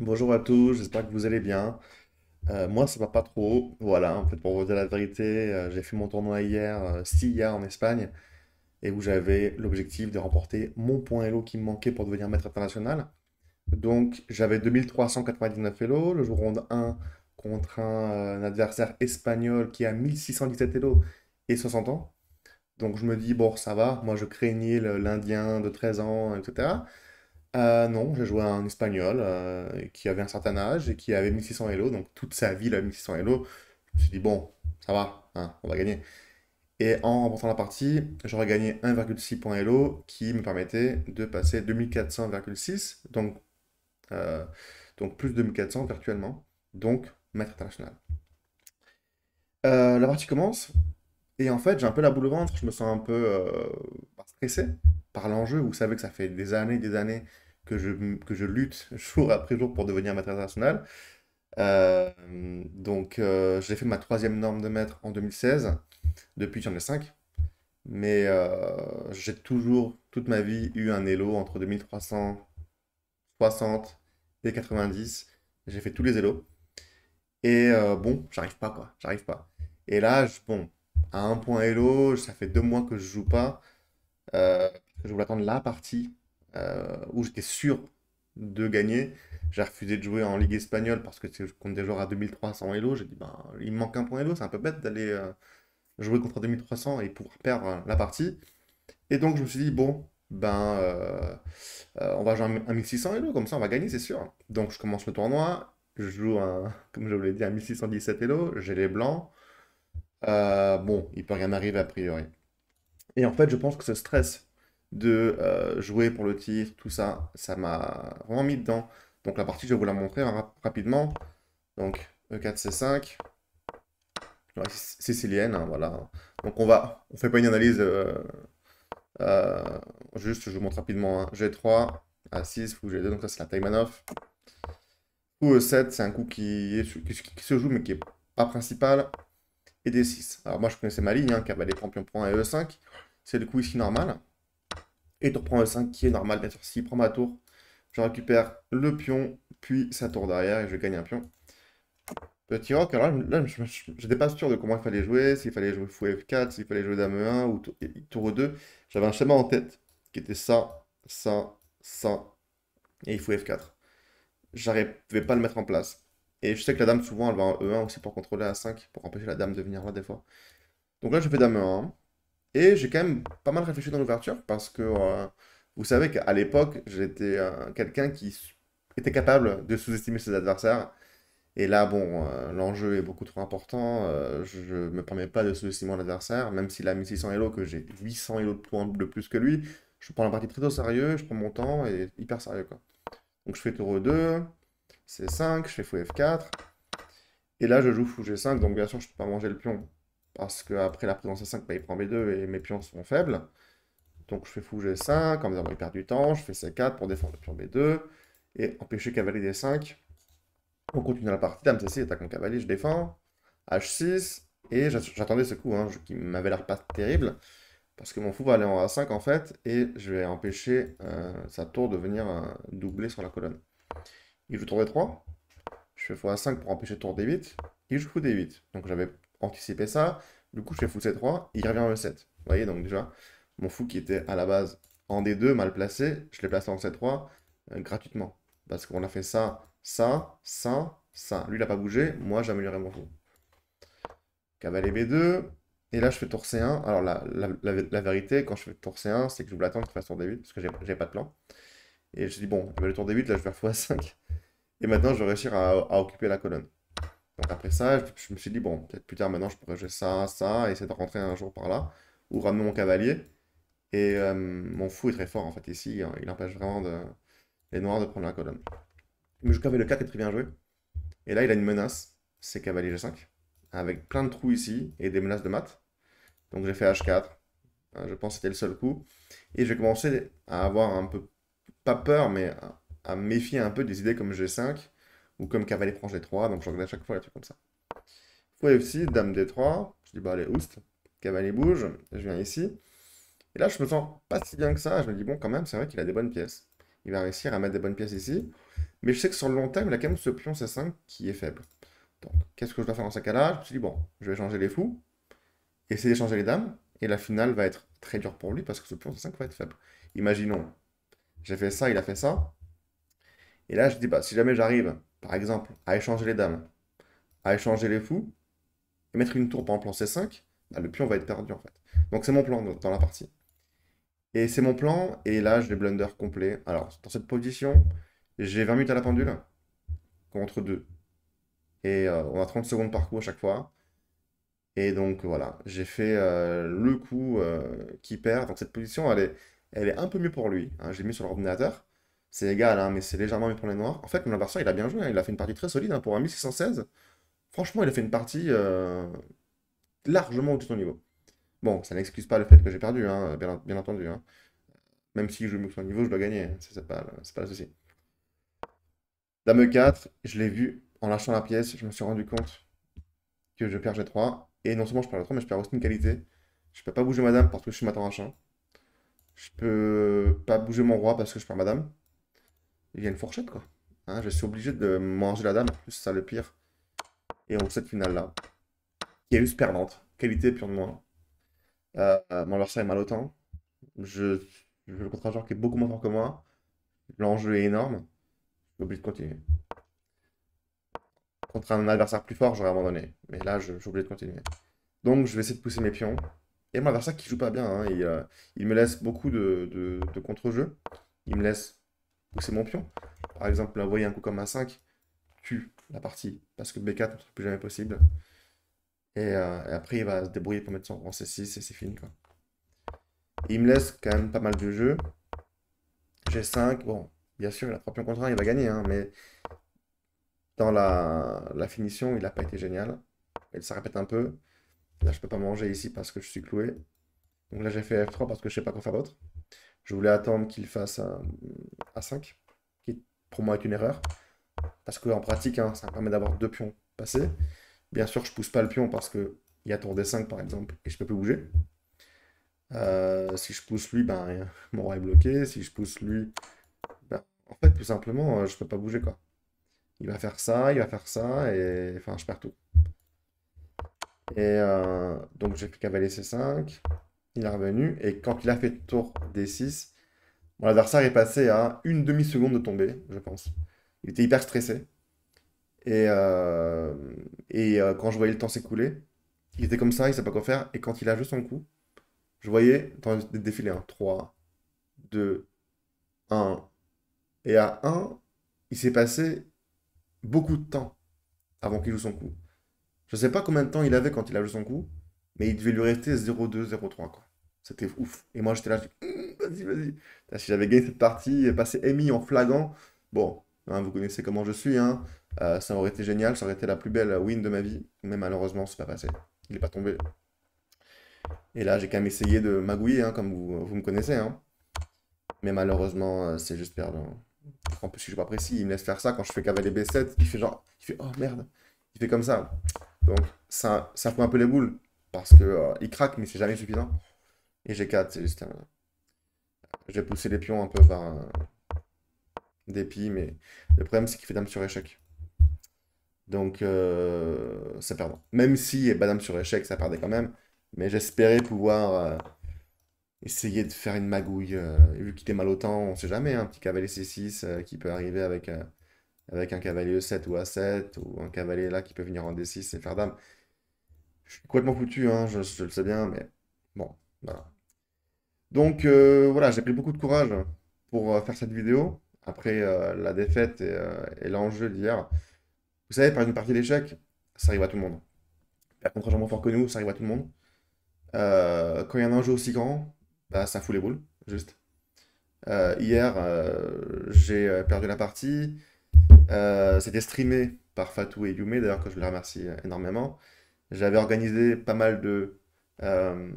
Bonjour à tous, j'espère que vous allez bien. Euh, moi, ça va pas trop. Voilà, en fait, pour vous dire la vérité, euh, j'ai fait mon tournoi hier, 6 euh, Silla en Espagne, et où j'avais l'objectif de remporter mon point Elo qui me manquait pour devenir maître international. Donc, j'avais 2399 Elo, le jour ronde 1 contre un, adversaire espagnol qui a 1617 Elo et 60 ans. Donc, je me dis, bon, ça va, moi je craignais l'Indien de 13 ans, etc. Euh, non, j'ai joué à un Espagnol euh, qui avait un certain âge et qui avait 1600 Elo, donc toute sa vie, il avait 1600 Elo. Je me suis dit, bon, ça va, hein, on va gagner. Et en remportant la partie, j'aurais gagné 1,6 points Elo qui me permettait de passer 2400,6, donc, euh, donc plus 2400 virtuellement, donc maître international. Euh, la partie commence, et en fait, j'ai un peu la boule au ventre, je me sens un peu stressé par l'enjeu. Vous savez que ça fait des années, des années que je, que je lutte jour après jour pour devenir maître international. Euh, donc, euh, j'ai fait ma troisième norme de maître en 2016. Depuis, j'en ai cinq. Mais euh, j'ai toujours, toute ma vie, eu un élo entre 2360 et 90. J'ai fait tous les élos. Et bon, j'arrive pas, quoi. J'arrive pas. Et là, je, bon, à un point élo, ça fait deux mois que je joue pas. je voulais attendre la partie euh, où j'étais sûr de gagner. J'ai refusé de jouer en Ligue espagnole parce que je compte des joueurs à 2300 Elo. J'ai dit, ben, il me manque un point Elo, c'est un peu bête d'aller euh, jouer contre 2300 et pouvoir perdre euh, la partie. Et donc, je me suis dit, bon, ben, on va jouer à 1600 Elo, comme ça on va gagner, c'est sûr. Donc, je commence le tournoi. Je joue, un, comme je vous l'ai dit, à 1617 Elo. J'ai les blancs. bon, il peut rien arriver, a priori. Et en fait, je pense que ce stress de euh, jouer pour le tir, tout ça, ça m'a vraiment mis dedans. Donc la partie, je vais vous la montrer hein, rapidement. Donc E4, C5, C'est sicilienne, voilà. Donc on va, on fait pas une analyse, euh, euh, juste je vous montre rapidement. G3, A6, fou G2, donc ça c'est la off. ou E7, c'est un coup qui, est, qui, se joue mais qui est pas principal. Et D6. Alors moi je connaissais ma ligne, hein, cavalier, point et E5. C'est le coup ici normal et il reprend e 5 qui est normal, bien sûr. S'il prend ma tour, je récupère le pion, puis sa tour derrière et je gagne un pion. Petit rock, alors là, je j'étais pas sûr de comment il fallait jouer, s'il fallait jouer fou F4, s'il fallait jouer dame e 1 ou tour e 2. J'avais un schéma en tête qui était ça, ça, ça, et il faut F4. J'arrivais pas à le mettre en place. Et je sais que la dame, souvent, elle va en E1 aussi pour contrôler a 5, pour empêcher la dame de venir là des fois. Donc là, je fais dame e 1. Et j'ai quand même pas mal réfléchi dans l'ouverture parce que euh, vous savez qu'à l'époque, j'étais euh, quelqu'un qui était capable de sous-estimer ses adversaires. Et là, bon, euh, l'enjeu est beaucoup trop important. je ne me permets pas de sous-estimer mon adversaire, même s'il a 1600 Elo, que j'ai 800 Elo de points de plus que lui. Je prends la partie très au sérieux, je prends mon temps et hyper sérieux. Quoi. Donc je fais taureau 2, C5, je fais fou F4. Et là, je joue fou G5, donc bien sûr, je ne peux pas manger le pion. Parce qu'après la présence à 5, bah, il prend B2 et mes pions sont faibles. Donc je fais fou G5, comme d'abord il perd du temps, je fais C4 pour défendre le pion B2 et empêcher cavalier D5. On continue la partie, dame c attaque mon cavalier, je défends. H6, et j'attendais ce coup hein, qui m'avait l'air pas terrible. Parce que mon fou va aller en A5 en fait, et je vais empêcher euh, sa tour de venir euh, doubler sur la colonne. Il joue tour D3, je fais fou A5 pour empêcher tour D8, il joue fou D8. Donc j'avais anticiper ça. Du coup, je fais fou C3, il revient en E7. Vous voyez, donc déjà, mon fou qui était à la base en D2, mal placé, je l'ai placé en C3 euh, gratuitement. Parce qu'on a fait ça, ça, ça, ça. Lui, il n'a pas bougé, moi, j'améliorais mon fou. Cavalier B2, et là, je fais tour C1. Alors, la, vérité, quand je fais tour C1, c'est que je voulais attendre qu'il fasse tour D8, parce que j'ai pas de plan. Et je dis, bon, le tour D8, là, je vais faire x5. Et maintenant, je vais réussir à occuper la colonne après ça, je, me suis dit, bon, peut-être plus tard maintenant, je pourrais jouer ça, ça, essayer de rentrer un jour par là, ou ramener mon cavalier. Et euh, mon fou est très fort en fait ici, il empêche vraiment les noirs de prendre la colonne. Mais je cavalier le 4 est très bien joué. Et là, il a une menace, c'est cavalier G5, avec plein de trous ici et des menaces de mat. Donc j'ai fait H4, euh, je pense que c'était le seul coup. Et j'ai commencé à avoir un peu, pas peur, mais à, méfier un peu des idées comme G5 ou comme cavalier prend G3, donc je regarde à chaque fois les trucs comme ça. Fou F6, dame D3, je dis bah allez, oust, cavalier bouge, je viens ici. Et là, je me sens pas si bien que ça, je me dis bon, quand même, c'est vrai qu'il a des bonnes pièces. Il va réussir à mettre des bonnes pièces ici, mais je sais que sur le long terme, il a quand même ce pion C5 qui est faible. Donc, qu'est-ce que je dois faire dans ce cas-là Je me suis bon, je vais changer les fous, essayer d'échanger les dames, et la finale va être très dure pour lui parce que ce pion C5 va être faible. Imaginons, j'ai fait ça, il a fait ça, et là, je dis, bah, si jamais j'arrive par exemple, à échanger les dames, à échanger les fous, et mettre une tour en plan C5, bah, le pion va être perdu en fait. Donc c'est mon plan dans la partie. Et c'est mon plan, et là j'ai le blunder complet. Alors, dans cette position, j'ai 20 minutes à la pendule, contre 2. Et euh, on a 30 secondes par coup à chaque fois. Et donc voilà, j'ai fait euh, le coup euh, qui perd. Donc cette position, elle est, elle est un peu mieux pour lui. Hein. Je l'ai mis sur l'ordinateur c'est égal, hein, mais c'est légèrement mieux pour les noirs. En fait, mon adversaire, il a bien joué, hein. il a fait une partie très solide hein, pour un 1616. Franchement, il a fait une partie euh, largement au-dessus de son niveau. Bon, ça n'excuse pas le fait que j'ai perdu, bien, bien, entendu. Même si je joue mieux que son niveau, je dois gagner, c'est pas, pas le souci. Dame E4, je l'ai vu en lâchant la pièce, je me suis rendu compte que je perds G3. Et non seulement je perds G3, mais je perds aussi une qualité. Je peux pas bouger ma dame parce que je suis matin Je peux pas bouger mon roi parce que je perds ma dame il y a une fourchette, quoi. Hein, je suis obligé de manger la dame, en plus, ça le pire. Et on cette finale-là, qui est juste perdante. Qualité purement. de euh, euh, mon adversaire est mal autant. Je, je le contre un joueur qui est beaucoup moins fort que moi. L'enjeu est énorme. suis obligé de continuer. Contre un adversaire plus fort, j'aurais abandonné. Mais là, suis obligé de continuer. Donc, je vais essayer de pousser mes pions. Et mon adversaire qui joue pas bien, hein, euh, il, me laisse beaucoup de, de contre-jeu. Il me laisse c'est mon pion. Par exemple, là, vous voyez un coup comme un 5, tue la partie, parce que B4 ne sera plus jamais possible. Euh, et, après, il va se débrouiller pour mettre son en C6 et c'est fini. Quoi. il me laisse quand même pas mal de jeu. G5, bon, bien sûr, il a 3 pions contre 1, il va gagner, hein, mais dans la, finition, il n'a pas été génial. Et ça répète un peu. Là, je peux pas manger ici parce que je suis cloué. Donc là, j'ai fait F3 parce que je sais pas quoi faire d'autre. Je voulais attendre qu'il fasse a 5, qui pour moi est une erreur. Parce qu'en pratique, hein, ça me permet d'avoir deux pions passés. Bien sûr, je pousse pas le pion parce qu'il y a tour D5 par exemple, et je peux plus bouger. Euh, si je pousse lui, ben, mon roi est bloqué. Si je pousse lui, ben, en fait, tout simplement, euh, je peux pas bouger quoi. Il va faire ça, il va faire ça, et enfin, je perds tout. Et euh, donc j'ai fait cavalier C5 il est revenu. Et quand il a fait tour des 6, mon adversaire est passé à une demi-seconde de tomber, je pense. Il était hyper stressé. Et, euh, et euh, quand je voyais le temps s'écouler, il était comme ça, il ne savait pas quoi faire. Et quand il a joué son coup, je voyais dans le défilé 1 3, 2, 1. Et à 1, il s'est passé beaucoup de temps avant qu'il joue son coup. Je ne sais pas combien de temps il avait quand il a joué son coup, mais il devait lui rester 0-2, 0-3, quoi. C'était ouf. Et moi, j'étais là, je hum, vas-y, vas-y. Si j'avais gagné cette partie, passé Amy en flagrant, bon, hein, vous connaissez comment je suis, hein. Euh, ça aurait été génial, ça aurait été la plus belle win de ma vie. Mais malheureusement, c'est pas passé. Il n'est pas tombé. Et là, j'ai quand même essayé de magouiller, hein, comme vous, me connaissez. Hein. Mais malheureusement, euh, c'est juste perdant. En plus, je suis pas précis. Il me laisse faire ça quand je fais cavaler B7. Il fait genre, il fait oh merde. Il fait comme ça. Donc, ça, ça fout un peu les boules. Parce que euh, il craque, mais c'est jamais suffisant. Et G4, c'est juste euh, J'ai poussé les pions un peu par euh, dépit, mais le problème, c'est qu'il fait dame sur échec. Donc, ça perd. Même si pas eh ben, dame sur échec, ça perdait quand même. Mais j'espérais pouvoir essayer de faire une magouille. vu qu'il était mal au temps, on sait jamais, un petit cavalier C6 qui peut arriver avec, avec un cavalier E7 ou A7, ou un cavalier là qui peut venir en D6 et faire dame. Je suis complètement foutu, hein, je, le sais bien, mais bon, voilà. Donc euh, voilà, j'ai pris beaucoup de courage pour euh, faire cette vidéo, après euh, la défaite et, l'enjeu d'hier. Vous savez, par une partie d'échec, ça arrive à tout le monde. contre Contrairement moins fort que nous, ça arrive à tout le monde. quand il y a un enjeu aussi grand, bah, ça fout les boules, juste. hier, j'ai perdu la partie. C'était streamé par Fatou et Yume, d'ailleurs que je les remercie énormément. J'avais organisé pas mal euh,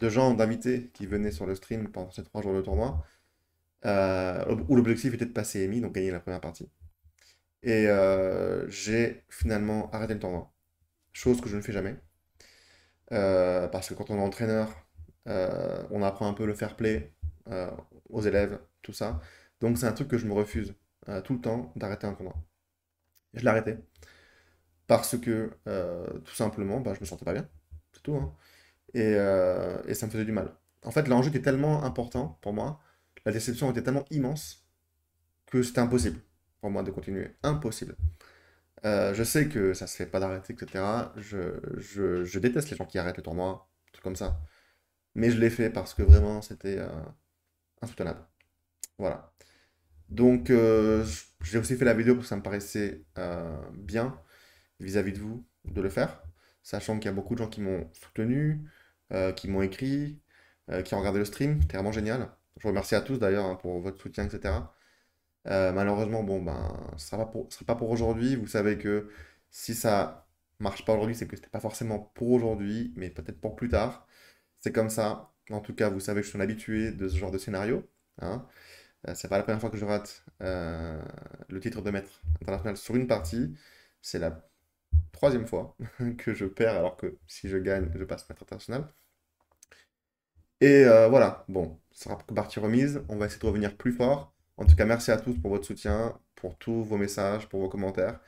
de, gens, d'invités qui venaient sur le stream pendant ces trois jours de tournoi, euh, où l'objectif était de passer EMI, donc gagner la première partie. Et euh, j'ai finalement arrêté le tournoi, chose que je ne fais jamais. parce que quand on est entraîneur, on apprend un peu le fair play aux élèves, tout ça. Donc c'est un truc que je me refuse tout le temps d'arrêter un tournoi. Je l'ai arrêté parce que euh, tout simplement, bah, je me sentais pas bien, c'est tout. Hein. Euh, et, ça me faisait du mal. En fait, l'enjeu était tellement important pour moi, la déception était tellement immense que c'était impossible pour moi de continuer. Impossible. Euh, je sais que ça se fait pas d'arrêter, etc. Je, je, déteste les gens qui arrêtent le tournoi, tout comme ça. Mais je l'ai fait parce que vraiment, c'était insoutenable. Voilà. Donc, j'ai aussi fait la vidéo parce que ça me paraissait bien vis-à-vis de vous de le faire, sachant qu'il y a beaucoup de gens qui m'ont soutenu, euh, qui m'ont écrit, euh, qui ont regardé le stream, c'était vraiment génial. Je vous remercie à tous d'ailleurs hein, pour votre soutien, etc. Euh, malheureusement, bon, ben, ce ne sera pas pour, aujourd'hui. Vous savez que si ça marche pas aujourd'hui, c'est que c'était pas forcément pour aujourd'hui, mais peut-être pour plus tard. C'est comme ça. En tout cas, vous savez que je suis habitué de ce genre de scénario. Hein. n'est c'est pas la première fois que je rate le titre de maître international sur une partie. C'est la troisième fois que je perds, alors que si je gagne, je passe maître international. Et euh, voilà, bon, ça sera partie remise. On va essayer de revenir plus fort. En tout cas, merci à tous pour votre soutien, pour tous vos messages, pour vos commentaires.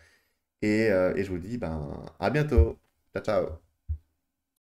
Et, euh, je vous dis ben, à bientôt. Ciao, ciao.